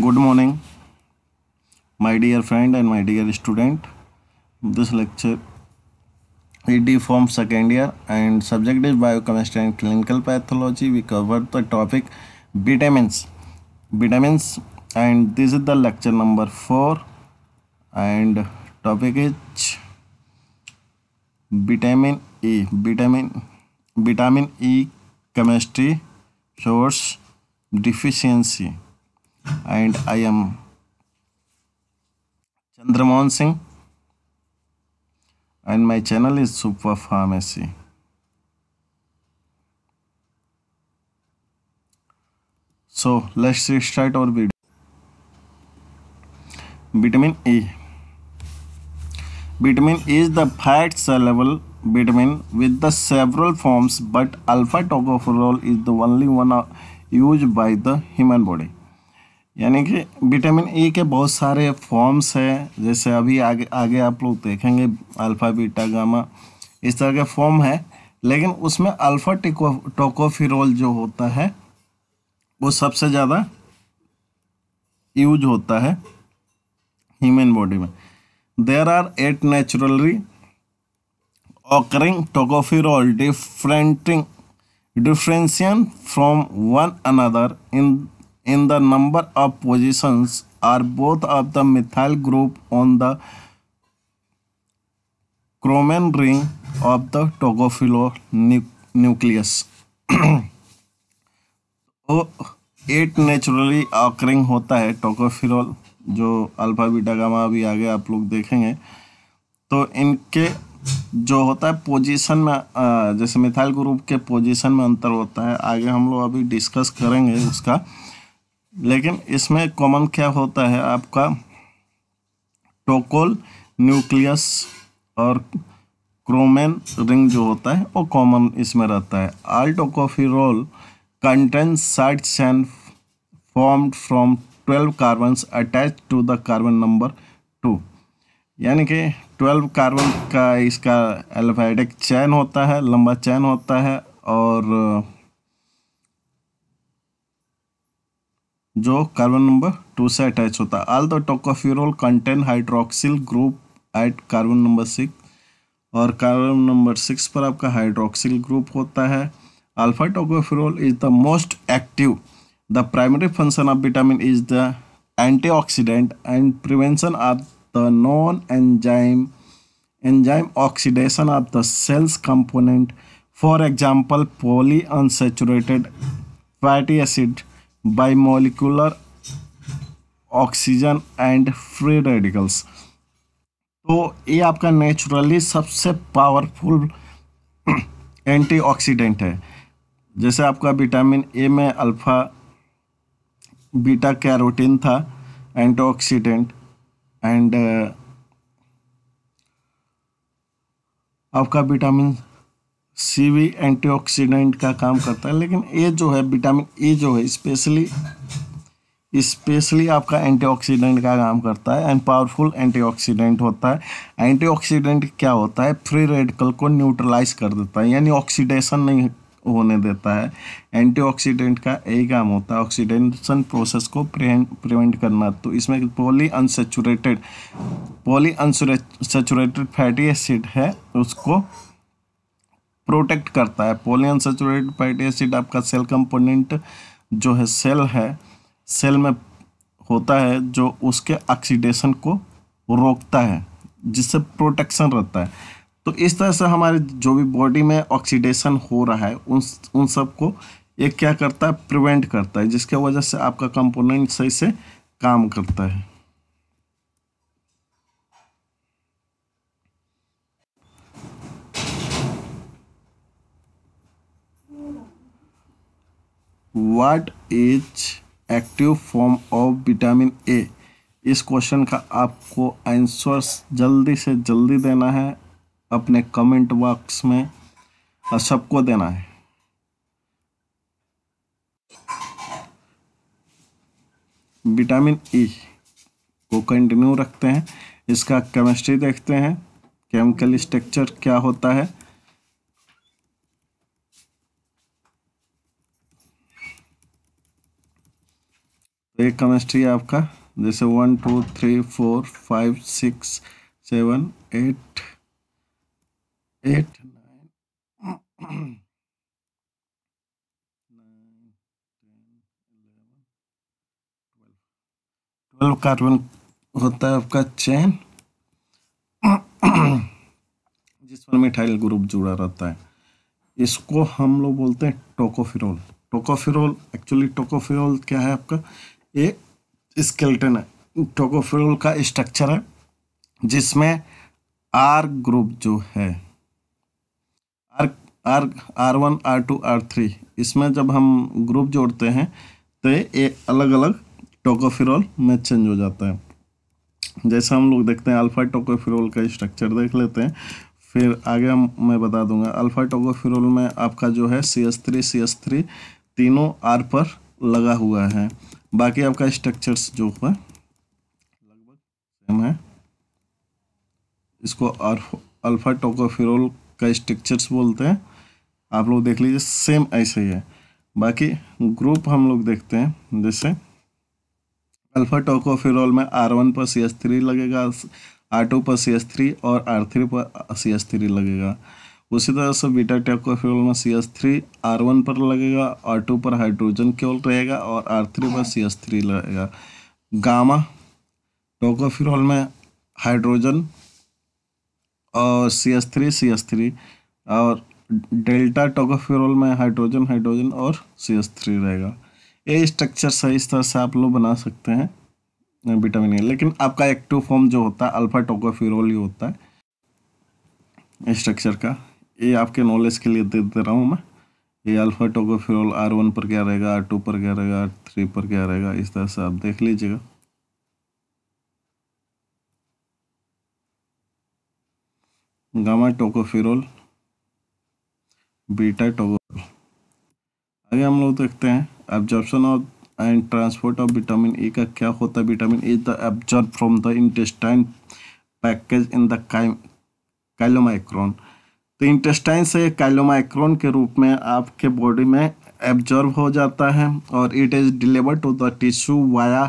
good morning my dear friend and my dear student this lecture ED from second year and subject is biochemistry and clinical pathology we covered the topic vitamins vitamins and this is the lecture number 4 and topic is vitamin E vitamin vitamin E chemistry source deficiency and I am Chandramohan Singh and my channel is Super Pharmacy. So let's start our video. Vitamin E. Vitamin E is the fat soluble vitamin with the several forms but alpha tocopherol is the only one uh, used by the human body. यानी कि vitamin A के बहुत सारे forms हैं जैसे अभी आगे आगे आप लोग देखेंगे अल्फ़ा बीटा गामा इस तरह के फॉर्म है लेकिन उसमें अल्फ़ा टिको टोकोफिरोल जो होता है वो सबसे ज़्यादा यूज होता है ह्यूमन बॉडी में there are eight naturally occurring tocopherol differentiating differentiated from one another in in the number of positions are both of the methyl group on the chromium ring of the togophilo nucleus. तो eight naturally occurring होता है tocopherol जो alpha beta gamma अभी आगे आप लोग देखेंगे तो इनके जो होता है पोजीशन में जैसे मिथाइल ग्रुप के पोजीशन में अंतर होता है आगे हम लोग अभी डिस्कस करेंगे उसका लेकिन इसमें कॉमन क्या होता है आपका टोकोल न्यूक्लियस और क्रोमेन रिंग जो होता है वो कॉमन इसमें रहता है all tocopherol contain side chain formed from twelve carbon attach to the carbon number two यानी कि ट्वेल्व कार्बन का इसका एल्फाइडिक चैन होता है लंबा चैन होता है और जो कार्बन नंबर टू से अटैच होता है all the tocopherol contain hydroxyl group at carbon number six और कार्बन नंबर सिक्स पर आपका हाइड्रोक्सिल ग्रुप होता है alpha tocopherol is the most active the primary function of vitamin is the antioxidant and prevention of the non enzyme enzyme oxidation of the cells component for example poly unsaturated fatty acid by oxygen and free radicals तो ये आपका naturally सबसे powerful antioxidant है जैसे आपका vitamin A में alpha beta carotene था antioxidant and uh, आपका विटामिन सी वी एंटीऑक्सीडेंट का काम करता है लेकिन ए जो है विटामिन ए जो है स्पेशली स्पेशली आपका एंटीऑक्सीडेंट का काम करता है एंड पावरफुल एंटीऑक्सीडेंट होता है एंटीऑक्सीडेंट क्या होता है फ्री रेडिकल को न्यूट्रलाइज कर देता है यानी ऑक्सीडेशन नहीं होने देता है एंटीऑक्सीडेंट का यही काम होता है ऑक्सीडेशन प्रोसेस को प्रिवेंट करना तो इसमें poly unsaturated poly unsaturated fatty acid है उसको प्रोटेक्ट करता है पोलियनसेचुरेटेड फैटी एसिड आपका सेल कंपोनेंट जो है सेल है सेल में होता है जो उसके ऑक्सीडेशन को रोकता है जिससे प्रोटेक्शन रहता है तो इस तरह से हमारे जो भी बॉडी में ऑक्सीडेशन हो रहा है उन उन सब को ये क्या करता है प्रिवेंट करता है जिसके वजह से आपका कंपोनेंट सही से काम करता है what is active form of vitamin A इस क्वेश्चन का आपको आंसर जल्दी से जल्दी देना है अपने कमेंट बॉक्स में और सबको देना है विटामिन ई e को कंटिन्यू रखते हैं इसका केमिस्ट्री देखते हैं केमिकल स्ट्रक्चर क्या होता है एक केमिस्ट्री आपका जैसे one two three four five six seven eight eight nine twelve carbon होता है आपका चैन जिसमें मिठाइल ग्रुप जुड़ा रहता है इसको हम लोग बोलते हैं टोकोफिरोल टोकोफिरोल एक्चुअली टोकोफिरोल क्या है आपका एक स्केल्टन है टोकोफ्यूल का स्ट्रक्चर है जिसमें आर ग्रुप जो है R R R one R two R three इसमें जब हम ग्रुप जोड़ते हैं तो ये अलग अलग टोकोफिरोल में चेंज हो जाता है जैसे हम लोग देखते हैं अल्फ़ा टोकोफिरोल का स्ट्रक्चर देख लेते हैं फिर आगे मैं बता दूंगा अल्फ़ा टोकोफिरोल में आपका जो है C S three C S three तीनों आर पर लगा हुआ है बाकी आपका स्ट्रक्चर्स जो हुआ लगभग सेम है इसको अल्फा टोकोफिरोल का स्ट्रक्चर्स बोलते हैं आप लोग देख लीजिए सेम ऐसे ही है बाकी ग्रुप हम लोग देखते हैं जैसे अल्फा टोकोफिरोल में आर वन पर सी एस थ्री लगेगा आर टू पर सी एस थ्री और आर थ्री पर सी एस थ्री लगेगा उसी तरह से बीटा टैप का फ्यूल में C S three R one पर लगेगा आर टू पर हाइड्रोजन केवल रहेगा और आर थ्री पर सी एस थ्री लगेगा गामा टोकोफ्यूल में हाइड्रोजन और C S three C S three और डेल्टा टोकोफ्यूरॉल में हाइड्रोजन हाइड्रोजन और सी एस थ्री रहेगा ये स्ट्रक्चर सही इस तरह से आप लोग बना सकते हैं विटामिन ए लेकिन आपका एक्टिव फॉर्म जो होता है अल्फा टोकोफ्यूरोल ही होता है स्ट्रक्चर का ये आपके नॉलेज के लिए दे दे रहा हूँ मैं ये अल्फा टोकोफ्योल आर वन पर क्या रहेगा आर टू पर क्या रहेगा आर थ्री पर क्या रहेगा इस तरह से आप देख लीजिएगा गामा टोकोफिरोल बीटा टोकोफिरोल आगे हम लोग देखते हैं absorption of and transport of vitamin E का क्या होता है vitamin E the absorb from the intestine package in the chylomicron तो इंटेस्टाइन से काइलोमाइक्रोन के रूप में आपके बॉडी में एब्जॉर्ब हो जाता है और it is deliver to the tissue via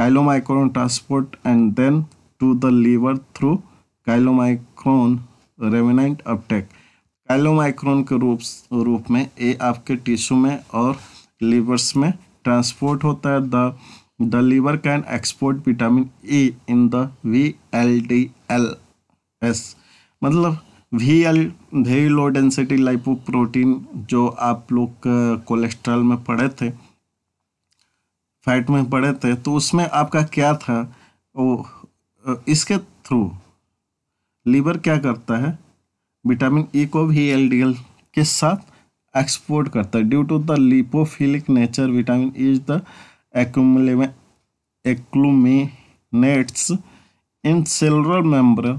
chylomicron transport and then to the liver through chylomicron remnant uptake chylomicron के रूप रूप में ये आपके टिश्यू में और लीवर्स में ट्रांसपोर्ट होता है the the liver can export vitamin E in the V L D L S मतलब V L very low density lipoprotein जो आप लोग कोलेस्ट्रॉल में पड़े थे फैट में पड़े थे तो उसमें आपका क्या था वो इसके थ्रू लीवर क्या करता है विटामिन ई e को भी एल डी एल के साथ एक्सपोर्ट करता है due to the lipophilic nature vitamin E is the accumulates in cellular membrane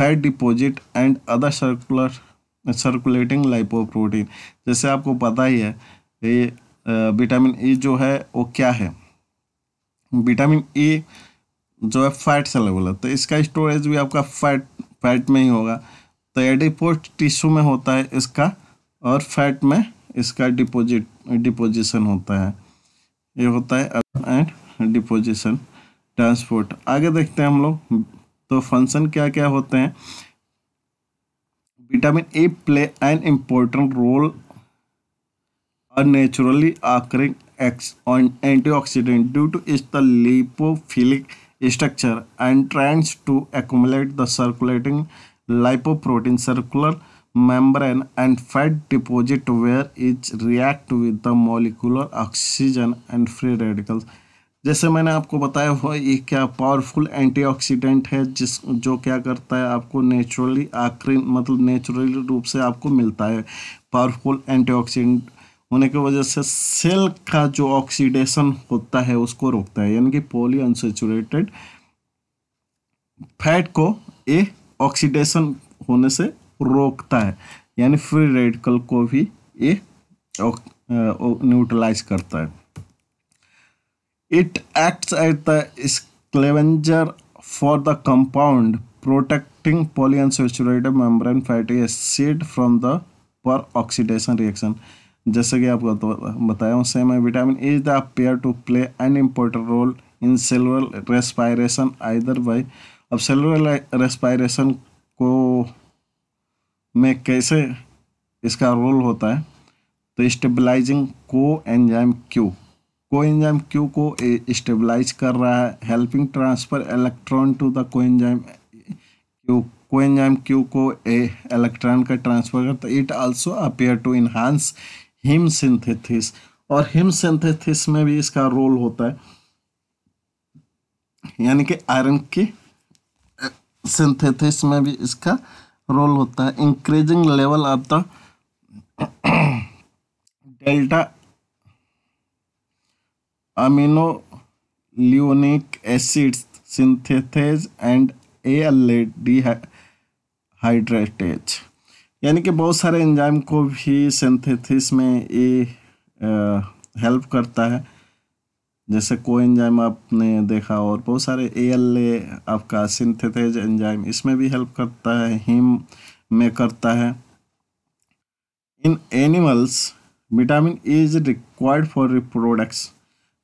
fat deposit and other circular circulating lipoprotein जैसे आपको पता ही है ये विटामिन ई e जो है वो क्या है विटामिन ई e जो है फैट सेलेबल है तो इसका स्टोरेज भी आपका फैट फैट में ही होगा तो ये टिश्यू में होता है इसका और फैट में इसका डिपोजिट डिपोजिशन होता है ये होता है एंड डिपोजिशन ट्रांसपोर्ट आगे देखते हैं हम लोग तो फंक्शन क्या क्या होते हैं vitamin A play an important role naturally occurring एक्स antioxidant due to is the lipophilic structure and tends to accumulate the circulating lipoprotein circular membrane and fat deposit where is react with the molecular oxygen and free radicals जैसे मैंने आपको बताया हुआ ये क्या powerful antioxidant है जिस जो क्या करता है आपको नेचुरली आखिरी मतलब नेचुरली रूप से आपको मिलता है पावरफुल एंटीऑक्सीडेंट होने की वजह से सेल का जो ऑक्सीडेशन होता है उसको रोकता है यानी कि पोली अनसेचुरेटेड फैट को ये ऑक्सीडेशन होने से रोकता है यानी फ्री रेडिकल को भी ये न्यूट्रलाइज करता है It acts as the scavenger for the compound, protecting polyunsaturated membrane fatty acid from the पर ऑक्सीडेशन रिएक्शन जैसे कि आपको तो बताया हूँ सेम है vitamin is the appear to play an important role in cellular respiration either by अब cellular respiration को में कैसे इसका रोल होता है तो स्टेबलाइजिंग को एंजाइम क्यू कोएंजाइम क्यू को स्टेबलाइज कर रहा है helping transfer electron to the coenzyme Q coenzyme Q को इलेक्ट्रॉन का ट्रांसफर करता it also appear to enhance haem synthesis और हिम सिंथेथिस में भी इसका रोल होता है यानी कि आयरन के सिंथेथिस में भी इसका रोल होता है increasing level of the delta लियोनिक acids synthetase and A L hydratase यानी कि बहुत सारे एंजाइम को भी सिंथेथिस में ये हेल्प करता है जैसे को एंजाइम आपने देखा और बहुत सारे ए एल ए आपका सिंथेथेज एंजाइम इसमें भी हेल्प करता है हिम में करता है in animals vitamin is required for reproducts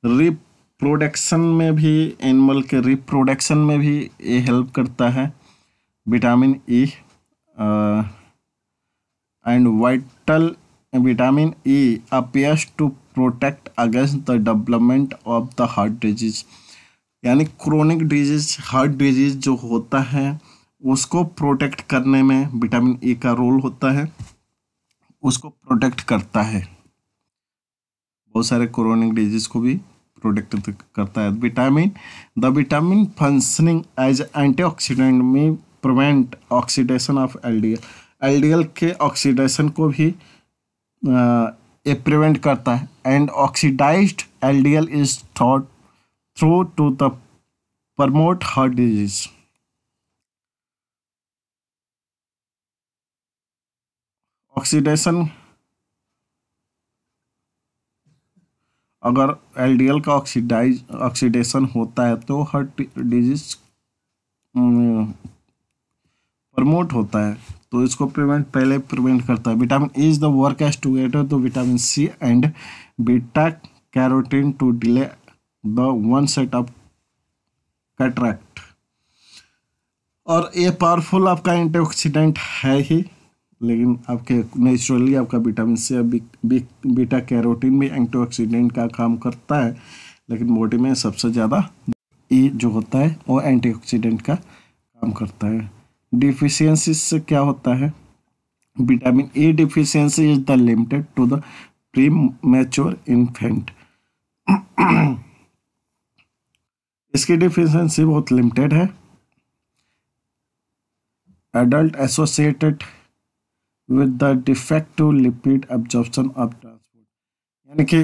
reproduction में भी एनिमल के रिप्रोडक्शन में भी ये हेल्प करता है vitamin E and vital vitamin E appears to protect against the development of the heart disease यानी क्रोनिक डिजीज हार्ट डिजीज जो होता है उसको प्रोटेक्ट करने में विटामिन ई e का रोल होता है उसको प्रोटेक्ट करता है बहुत सारे क्रोनिक डिजीज को भी प्रोटेक्ट करता है vitamin the vitamin functioning as antioxidant में prevent oxidation of LDL LDL के ऑक्सीडेशन को भी ये प्रिवेंट करता है and oxidized LDL is thought through to the promote heart disease oxidation अगर एल डी एल का ऑक्सीडाइज ऑक्सीडेशन होता है तो हर्ट डिजीज प्रमोट होता है तो इसको प्रिवेंट पहले प्रिवेंट करता है vitamin is the works together तो vitamin C and beta carotene to delay the onset of cataract और ये पावरफुल आपका एंटीऑक्सीडेंट है ही लेकिन आपके नेचुरली आपका विटामिन सी बीटा कैरोटीन भी एंटीऑक्सीडेंट का काम करता है लेकिन बॉडी में सबसे ज़्यादा ई जो होता है वो एंटीऑक्सीडेंट का काम करता है डिफिशियंसी से क्या होता है vitamin A deficiency is the limited to the premature infant इसकी डिफिशियंसी बहुत लिमिटेड है adult associated with the defective lipid absorption of transport यानी कि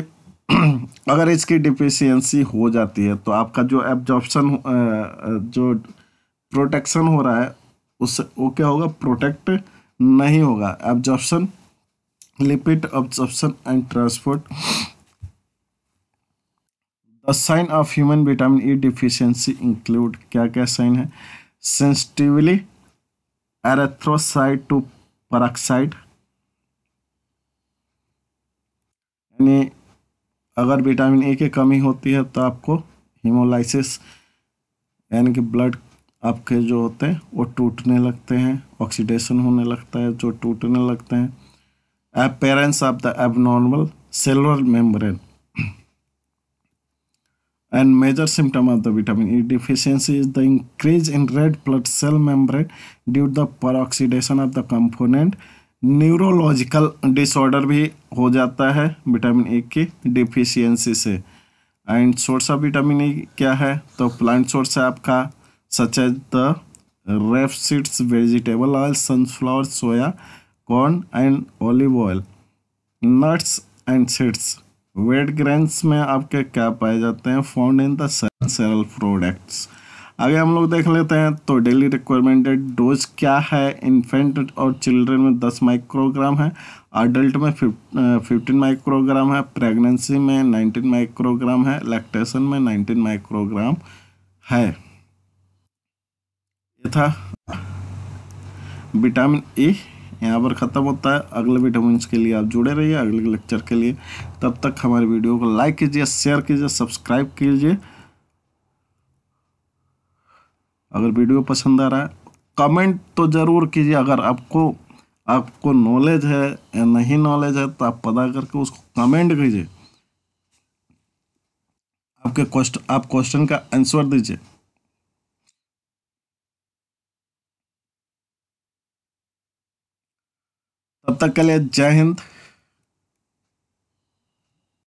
अगर इसकी डिफिशियंसी हो जाती है तो आपका जो एब्जॉर्प्शन जो प्रोटेक्शन हो रहा है उससे वो क्या होगा प्रोटेक्ट नहीं होगा absorption lipid absorption and transport the sign of human vitamin E deficiency include क्या क्या साइन है सेंसिटिवली एरेथ्रोसाइट टू परक्साइड यानी अगर विटामिन ए की कमी होती है तो आपको हीमोलाइसिस यानी कि ब्लड आपके जो होते हैं वो टूटने लगते हैं ऑक्सीडेशन होने लगता है जो टूटने लगते हैं appearance of the abnormal cellular membrane and major symptom of the vitamin E deficiency is the increase in red blood cell membrane due to the peroxidation of the component neurological disorder भी हो जाता है vitamin A की deficiency से and source of vitamin E क्या है तो plant source है आपका such as the rapeseeds vegetable oil sunflower soya corn and olive oil nuts and seeds wheat grains में आपके क्या पाए जाते हैं फाउंड इन दरल प्रोडक्ट्स आगे हम लोग देख लेते हैं तो डेली रिक्वायरमेंटेड डोज क्या है इन्फेंट और चिल्ड्रन में 10 माइक्रोग्राम है अडल्ट में फिफ्टीन माइक्रोग्राम है प्रेगनेंसी में 19 माइक्रोग्राम है लैक्टेशन में 19 माइक्रोग्राम है ये था विटामिन ए यहाँ पर ख़त्म होता है अगले विटामिन के लिए आप जुड़े रहिए अगले लेक्चर के लिए तब तक हमारे वीडियो को लाइक कीजिए शेयर कीजिए सब्सक्राइब कीजिए अगर वीडियो पसंद आ रहा है कमेंट तो ज़रूर कीजिए अगर आपको आपको नॉलेज है या नहीं नॉलेज है तो आप पता करके उसको कमेंट कीजिए आपके क्वेश्चन आप क्वेश्चन का आंसर दीजिए तब तक के लिए जय हिंद